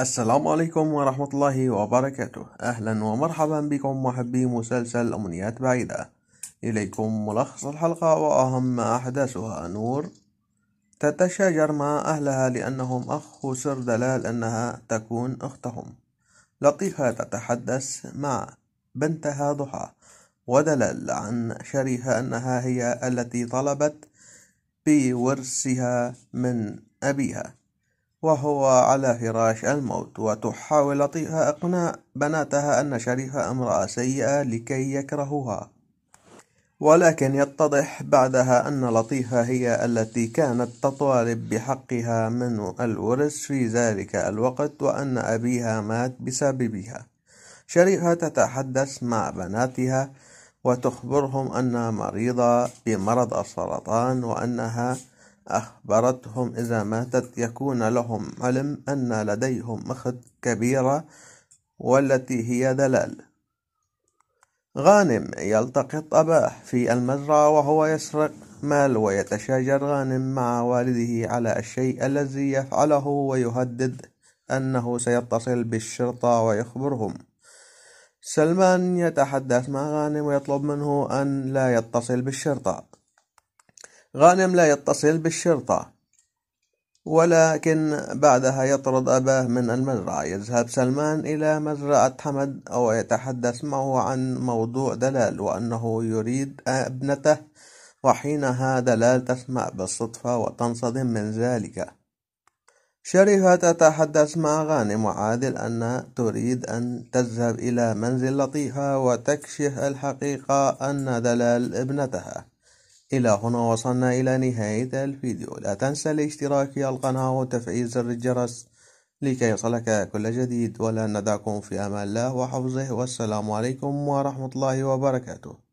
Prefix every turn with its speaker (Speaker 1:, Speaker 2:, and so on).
Speaker 1: السلام عليكم ورحمة الله وبركاته أهلا ومرحبا بكم محبي مسلسل أمنيات بعيدة إليكم ملخص الحلقة وأهم أحداثها نور تتشاجر مع أهلها لأنهم أخ سر دلال أنها تكون أختهم لطيفة تتحدث مع بنتها ضحى ودلال عن شريها أنها هي التي طلبت بورثها من أبيها وهو على فراش الموت وتحاول لطيفة إقناع بناتها أن شريفة امرأة سيئة لكي يكرهوها ولكن يتضح بعدها أن لطيفة هي التي كانت تطالب بحقها من الورث في ذلك الوقت وأن أبيها مات بسببها شريفة تتحدث مع بناتها وتخبرهم أنها مريضة بمرض السرطان وأنها أخبرتهم إذا ماتت يكون لهم علم أن لديهم أخت كبيرة والتي هي دلال غانم يلتقط أباه في المزرعة وهو يسرق مال ويتشاجر غانم مع والده على الشيء الذي يفعله ويهدد أنه سيتصل بالشرطة ويخبرهم سلمان يتحدث مع غانم ويطلب منه أن لا يتصل بالشرطة غانم لا يتصل بالشرطة ولكن بعدها يطرد أباه من المزرعة يذهب سلمان إلى مزرعة حمد ويتحدث معه عن موضوع دلال وأنه يريد ابنته وحينها دلال تسمع بالصدفة وتنصدم من ذلك شريفة تتحدث مع غانم وعادل أن تريد أن تذهب إلى منزل لطيفة وتكشف الحقيقة أن دلال ابنتها إلى هنا وصلنا إلى نهاية الفيديو لا تنسى الاشتراك في القناة وتفعيل زر الجرس لكي يصلك كل جديد ولا ندعكم في أمان الله وحفظه والسلام عليكم ورحمة الله وبركاته